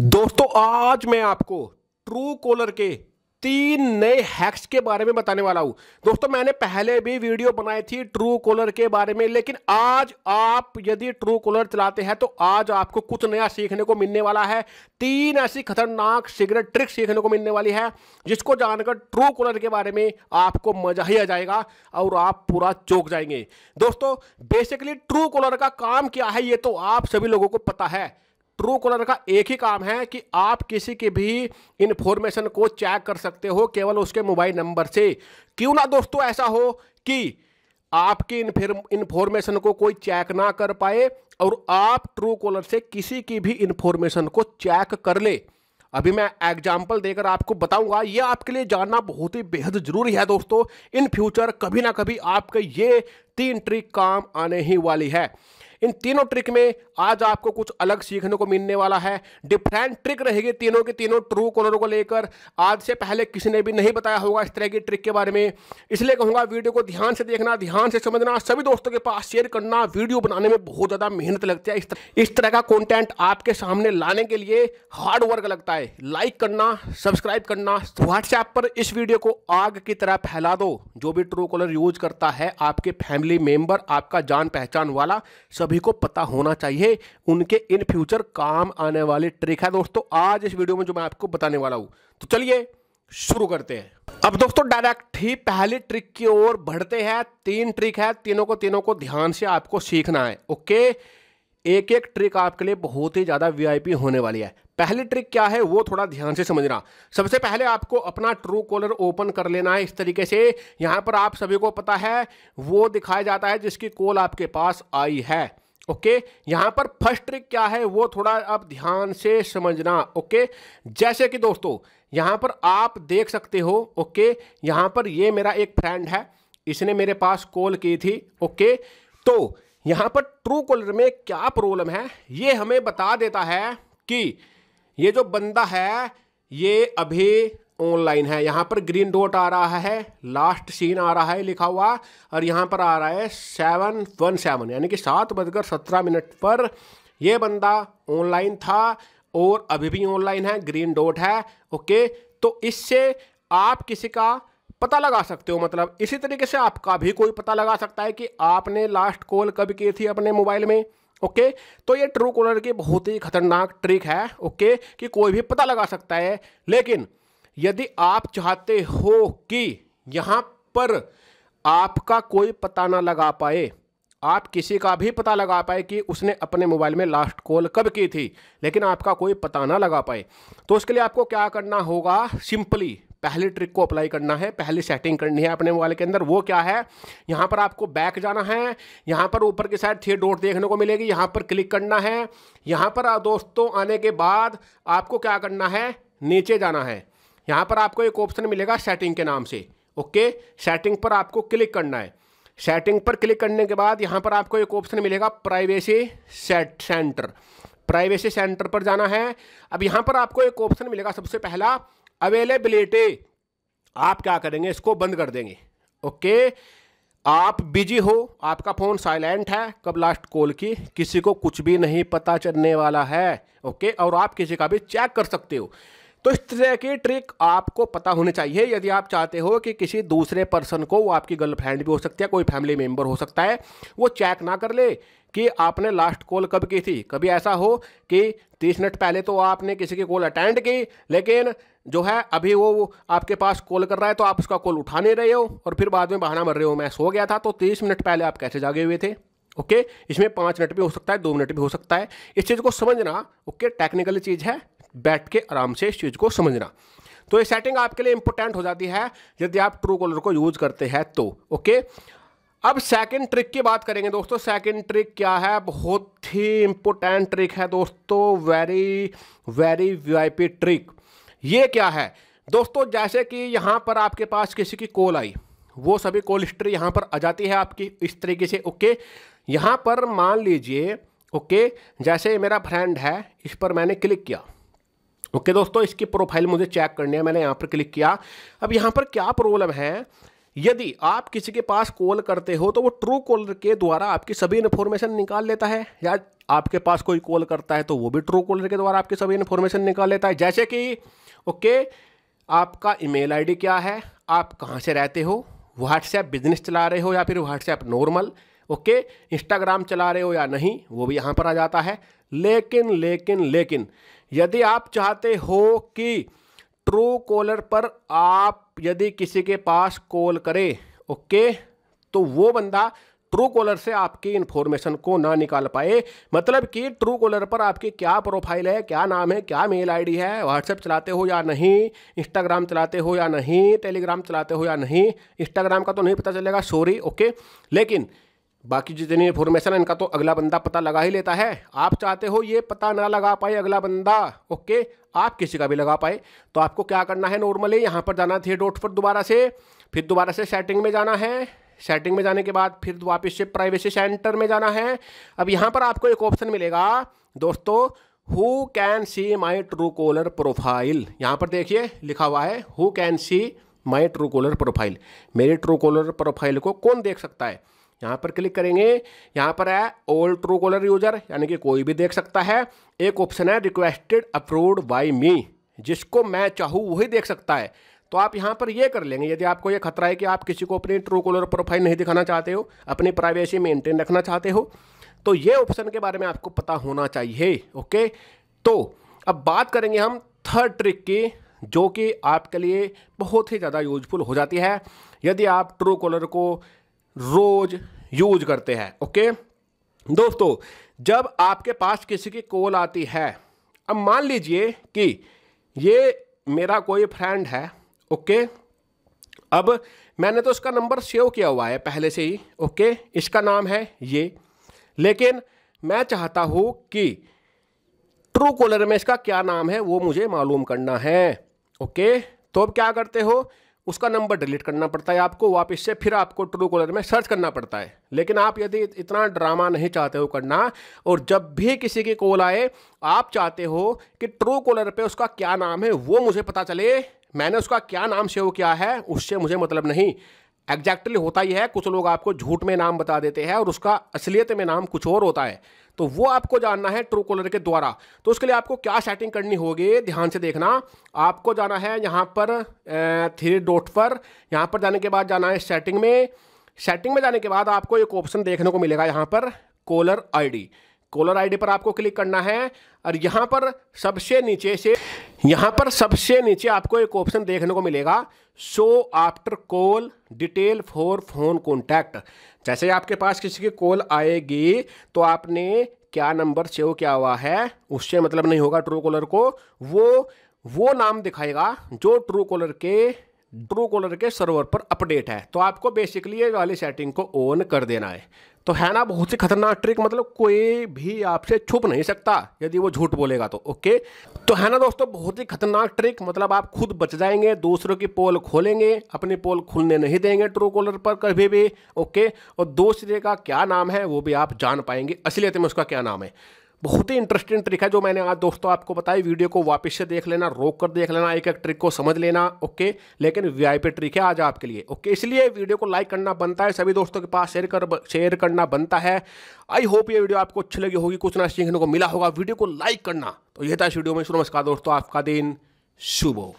दोस्तों आज मैं आपको ट्रू कॉलर के तीन नए हैक्स के बारे में बताने वाला हूं दोस्तों मैंने पहले भी वीडियो बनाई थी ट्रू कॉलर के बारे में लेकिन आज आप यदि ट्रू कॉलर चलाते हैं तो आज आपको कुछ नया सीखने को मिलने वाला है तीन ऐसी खतरनाक सिगरेट ट्रिक सीखने को मिलने वाली है जिसको जानकर ट्रू कॉलर के बारे में आपको मजा ही आ जाएगा और आप पूरा चौक जाएंगे दोस्तों बेसिकली ट्रू कॉलर का काम क्या है ये तो आप सभी लोगों को पता है ट्रू कॉलर का एक ही काम है कि आप किसी की भी इंफॉर्मेशन को चेक कर सकते हो केवल उसके मोबाइल नंबर से क्यों ना दोस्तों ऐसा हो कि आपकी इंफॉर्मेशन को कोई चेक ना कर पाए और आप ट्रू कॉलर से किसी की भी इंफॉर्मेशन को चेक कर ले अभी मैं एग्जाम्पल देकर आपको बताऊंगा ये आपके लिए जानना बहुत ही बेहद जरूरी है दोस्तों इन फ्यूचर कभी ना कभी आपके ये तीन ट्रिक काम आने ही वाली है इन तीनों ट्रिक में आज आपको कुछ अलग सीखने को मिलने वाला है डिफरेंट ट्रिक रहेगी तीनों के तीनों ट्रू कॉलर को लेकर आज से पहले किसी ने भी नहीं बताया होगा इस तरह की ट्रिक के बारे में इसलिए कहूँगा वीडियो को ध्यान से देखना ध्यान से समझना सभी दोस्तों के पास शेयर करना वीडियो बनाने में बहुत ज़्यादा मेहनत लगती है इस, तरह का कॉन्टेंट आपके सामने लाने के लिए हार्ड वर्क लगता है लाइक करना सब्सक्राइब करना व्हाट्सएप पर इस वीडियो को आग की तरह फैला दो जो भी ट्रू कॉलर यूज करता है आपके फैमिली मेंबर आपका जान पहचान वाला सब सभी को पता होना चाहिए उनके इन फ्यूचर काम आने वाले ट्रिक है दोस्तों आज इस वीडियो में जो मैं आपको बताने वाला हूं तो चलिए शुरू करते हैं अब दोस्तों डायरेक्ट ही पहले ट्रिक की ओर बढ़ते हैं तीन ट्रिक है तीनों को तीनों को ध्यान से आपको सीखना है ओके एक एक ट्रिक आपके लिए बहुत ही ज़्यादा वीआईपी होने वाली है पहली ट्रिक क्या है वो थोड़ा ध्यान से समझना सबसे पहले आपको अपना ट्रू कॉलर ओपन कर लेना है इस तरीके से यहाँ पर आप सभी को पता है वो दिखाया जाता है जिसकी कॉल आपके पास आई है ओके यहाँ पर फर्स्ट ट्रिक क्या है वो थोड़ा आप ध्यान से समझना ओके जैसे कि दोस्तों यहाँ पर आप देख सकते हो ओके यहाँ पर ये मेरा एक फ्रेंड है इसने मेरे पास कॉल की थी ओके तो यहाँ पर ट्रू कॉलर में क्या प्रॉब्लम है ये हमें बता देता है कि ये जो बंदा है ये अभी ऑनलाइन है यहाँ पर ग्रीन डॉट आ रहा है लास्ट सीन आ रहा है लिखा हुआ और यहाँ पर आ रहा है सेवन वन सेवन यानी कि सात बजकर सत्रह मिनट पर यह बंदा ऑनलाइन था और अभी भी ऑनलाइन है ग्रीन डॉट है ओके तो इससे आप किसी का पता लगा सकते हो मतलब इसी तरीके से आपका भी कोई पता लगा सकता है कि आपने लास्ट कॉल कब की थी अपने मोबाइल में ओके तो ये ट्रू कॉलर की बहुत ही खतरनाक ट्रिक है ओके कि कोई भी पता लगा सकता है लेकिन यदि आप चाहते हो कि यहाँ पर आपका कोई पता ना लगा पाए आप किसी का भी पता लगा पाए कि उसने अपने मोबाइल में लास्ट कॉल कब की थी लेकिन आपका कोई पता ना लगा पाए तो उसके लिए आपको क्या करना होगा सिंपली पहले ट्रिक को अप्लाई करना है पहले सेटिंग करनी है अपने मोबाइल के अंदर वो क्या है यहाँ पर आपको बैक जाना है यहाँ पर ऊपर की साइड थ्री डोट देखने को मिलेगी यहाँ पर क्लिक करना है यहाँ पर दोस्तों आने के बाद आपको क्या करना है नीचे जाना है यहाँ पर आपको एक ऑप्शन मिलेगा सेटिंग के नाम से ओके सेटिंग पर आपको क्लिक करना है सेटिंग पर क्लिक करने के बाद यहाँ पर आपको एक ऑप्शन मिलेगा privacy set centre privacy centre पर जाना है अब यहाँ पर आपको एक ऑप्शन मिलेगा सबसे पहला अवेलेबिलिटी आप क्या करेंगे इसको बंद कर देंगे ओके आप बिजी हो आपका फ़ोन साइलेंट है कब लास्ट कॉल की किसी को कुछ भी नहीं पता चलने वाला है ओके और आप किसी का भी चेक कर सकते हो तो इस तरह की ट्रिक आपको पता होनी चाहिए यदि आप चाहते हो कि किसी दूसरे पर्सन को वो आपकी गर्लफ्रेंड भी हो सकती है कोई फैमिली मेम्बर हो सकता है वो चेक ना कर ले कि आपने लास्ट कॉल कब की थी कभी ऐसा हो कि तीस मिनट पहले तो आपने किसी की कॉल अटेंड की लेकिन जो है अभी वो आपके पास कॉल कर रहा है तो आप उसका कॉल उठा नहीं रहे हो और फिर बाद में बहाना मर रहे हो मैं सो गया था तो तीस मिनट पहले आप कैसे जागे हुए थे ओके इसमें पाँच मिनट भी हो सकता है दो मिनट भी हो सकता है इस चीज़ को समझना ओके टेक्निकल चीज़ है बैठ के आराम से इस चीज़ को समझना तो ये सेटिंग आपके लिए इंपॉर्टेंट हो जाती है यदि आप ट्रू कॉलर को यूज करते हैं तो ओके अब सेकंड ट्रिक की बात करेंगे दोस्तों सेकंड ट्रिक क्या है बहुत ही इंपॉर्टेंट ट्रिक है दोस्तों वेरी वेरी वीआईपी ट्रिक ये क्या है दोस्तों जैसे कि यहाँ पर आपके पास किसी की कॉल आई वो सभी कॉल हिस्ट्री यहाँ पर आ जाती है आपकी इस तरीके से ओके यहाँ पर मान लीजिए ओके जैसे मेरा फ्रेंड है इस पर मैंने क्लिक किया ओके दोस्तों इसकी प्रोफाइल मुझे चेक करनी है मैंने यहाँ पर क्लिक किया अब यहाँ पर क्या प्रॉब्लम है यदि आप किसी के पास कॉल करते हो तो वो ट्रू कॉलर के द्वारा आपकी सभी इन्फॉर्मेशन निकाल लेता है या आपके पास कोई कॉल करता है तो वो भी ट्रू कॉलर के द्वारा आपकी सभी इन्फॉर्मेशन निकाल लेता है जैसे कि ओके आपका ईमेल आईडी क्या है आप कहाँ से रहते हो व्हाट्सएप बिजनेस चला रहे हो या फिर व्हाट्सएप नॉर्मल ओके इंस्टाग्राम चला रहे हो या नहीं वो भी यहाँ पर आ जाता है लेकिन लेकिन लेकिन यदि आप चाहते हो कि ट्रू कॉलर पर आप यदि किसी के पास कॉल करें ओके तो वो बंदा ट्रू कॉलर से आपकी इन्फॉर्मेशन को ना निकाल पाए मतलब कि ट्रू कॉलर पर आपकी क्या प्रोफाइल है क्या नाम है क्या मेल आईडी है व्हाट्सएप चलाते हो या नहीं इंस्टाग्राम चलाते हो या नहीं टेलीग्राम चलाते हो या नहीं इंस्टाग्राम का तो नहीं पता चलेगा सॉरी ओके लेकिन बाकी जितनी इन्फॉर्मेशन इनका तो अगला बंदा पता लगा ही लेता है आप चाहते हो ये पता ना लगा पाए अगला बंदा ओके आप किसी का भी लगा पाए तो आपको क्या करना है नॉर्मली यहाँ पर जाना थे डॉट पर दोबारा से फिर दोबारा से सेटिंग में जाना है सेटिंग में जाने के बाद फिर तो वापस से प्राइवेसी सेंटर में जाना है अब यहाँ पर आपको एक ऑप्शन मिलेगा दोस्तों who can see my Truecaller profile यहाँ पर देखिए लिखा हुआ है who can see my Truecaller profile मेरी ट्रू कॉलर प्रोफाइल को कौन देख सकता है यहाँ पर क्लिक करेंगे यहाँ पर है ओल्ड ट्रू कॉलर यूजर यानी कि कोई भी देख सकता है एक ऑप्शन है रिक्वेस्टेड अप्रूव्ड बाई मी जिसको मैं चाहूँ वही देख सकता है तो आप यहाँ पर ये कर लेंगे यदि आपको ये खतरा है कि आप किसी को अपनी ट्रू कॉलर प्रोफाइल नहीं दिखाना चाहते हो अपनी प्राइवेसी मेंटेन रखना चाहते हो तो ये ऑप्शन के बारे में आपको पता होना चाहिए ओके तो अब बात करेंगे हम थर्ड ट्रिक की जो कि आपके लिए बहुत ही ज़्यादा यूजफुल हो जाती है यदि आप ट्रू कॉलर को रोज़ यूज करते हैं ओके दोस्तों जब आपके पास किसी की कॉल आती है अब मान लीजिए कि ये मेरा कोई फ्रेंड है ओके अब मैंने तो इसका नंबर सेव किया हुआ है पहले से ही ओके इसका नाम है ये लेकिन मैं चाहता हूँ कि ट्रू कॉलर में इसका क्या नाम है वो मुझे मालूम करना है ओके तो अब क्या करते हो उसका नंबर डिलीट करना पड़ता है आपको वापस से फिर आपको ट्रू कॉलर में सर्च करना पड़ता है लेकिन आप यदि इतना ड्रामा नहीं चाहते हो करना और जब भी किसी की कॉल आए आप चाहते हो कि ट्रू कॉलर पे उसका क्या नाम है वो मुझे पता चले मैंने उसका क्या नाम सेव किया है उससे मुझे मतलब नहीं एग्जैक्टली होता ही है कुछ लोग आपको झूठ में नाम बता देते हैं और उसका असलियत में नाम कुछ और होता है तो वो आपको जानना है ट्रू कॉलर के द्वारा तो उसके लिए आपको क्या सेटिंग करनी होगी ध्यान से देखना आपको जाना है यहाँ पर थ्री डॉट पर यहाँ पर जाने के बाद जाना है सेटिंग में सेटिंग में जाने के बाद आपको एक ऑप्शन देखने को मिलेगा यहाँ पर कॉलर आईडी कॉलर आईडी पर आपको क्लिक करना है और यहाँ पर सबसे नीचे से यहाँ पर सबसे नीचे आपको एक ऑप्शन देखने को मिलेगा show after call detail for phone contact जैसे आपके पास किसी की कॉल आएगी तो आपने क्या नंबर सेव क्या हुआ है उससे मतलब नहीं होगा ट्रू कॉलर को वो वो नाम दिखाएगा जो ट्रू कॉलर के ट्रू कॉलर के सर्वर पर अपडेट है तो आपको बेसिकली ये वाली सेटिंग को ऑन कर देना है तो है ना बहुत ही खतरनाक ट्रिक मतलब कोई भी आपसे छुप नहीं सकता यदि वो झूठ बोलेगा तो ओके तो है ना दोस्तों बहुत ही खतरनाक ट्रिक मतलब आप खुद बच जाएंगे दूसरों की पोल खोलेंगे अपनी पोल खुलने नहीं देंगे ट्रू कॉलर पर कभी भी ओके और दूसरे का क्या नाम है वो भी आप जान पाएंगे असलियत में उसका क्या नाम है बहुत ही इंटरेस्टिंग ट्रिक है जो मैंने आज दोस्तों आपको बताई वीडियो को वापस से देख लेना रोक कर देख लेना एक एक ट्रिक को समझ लेना ओके लेकिन वीआईपी ट्रिक है आज आपके लिए ओके इसलिए वीडियो को लाइक करना बनता है सभी दोस्तों के पास शेयर कर शेयर करना बनता है आई होप ये वीडियो आपको अच्छी लगी होगी कुछ ना सीखने को मिला होगा वीडियो को लाइक करना तो यह था इस वीडियो में नमस्कार दोस्तों आपका दिन शुभ हो